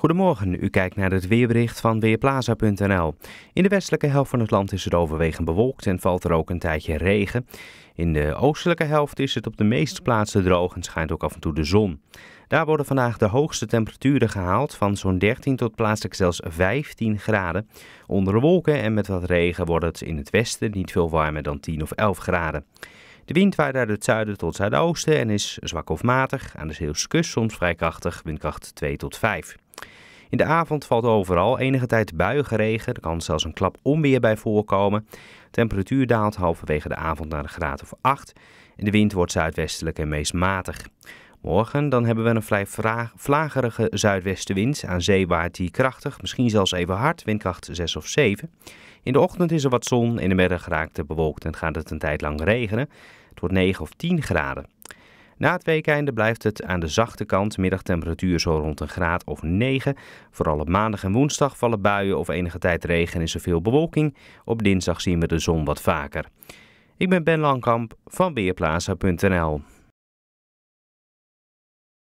Goedemorgen, u kijkt naar het weerbericht van Weerplaza.nl. In de westelijke helft van het land is het overwegend bewolkt en valt er ook een tijdje regen. In de oostelijke helft is het op de meeste plaatsen droog en schijnt ook af en toe de zon. Daar worden vandaag de hoogste temperaturen gehaald van zo'n 13 tot plaatselijk zelfs 15 graden. Onder de wolken en met wat regen wordt het in het westen niet veel warmer dan 10 of 11 graden. De wind waait uit het zuiden tot zuidoosten en is zwak of matig, aan de Zeeuwse kust soms vrij krachtig, windkracht 2 tot 5. In de avond valt overal enige tijd buigeregen, regen. Er kan zelfs een klap onweer bij voorkomen. De temperatuur daalt halverwege de avond naar een graad of 8. En de wind wordt zuidwestelijk en meest matig. Morgen dan hebben we een vrij vlagerige zuidwestenwind aan zee waait die krachtig, misschien zelfs even hard, windkracht 6 of 7. In de ochtend is er wat zon, in de middag raakt het bewolkt en gaat het een tijd lang regenen. Het wordt 9 of 10 graden. Na het weekende blijft het aan de zachte kant, middagtemperatuur zo rond een graad of 9. Vooral op maandag en woensdag vallen buien of enige tijd regen en is er veel bewolking. Op dinsdag zien we de zon wat vaker. Ik ben Ben Langkamp van Weerplaza.nl.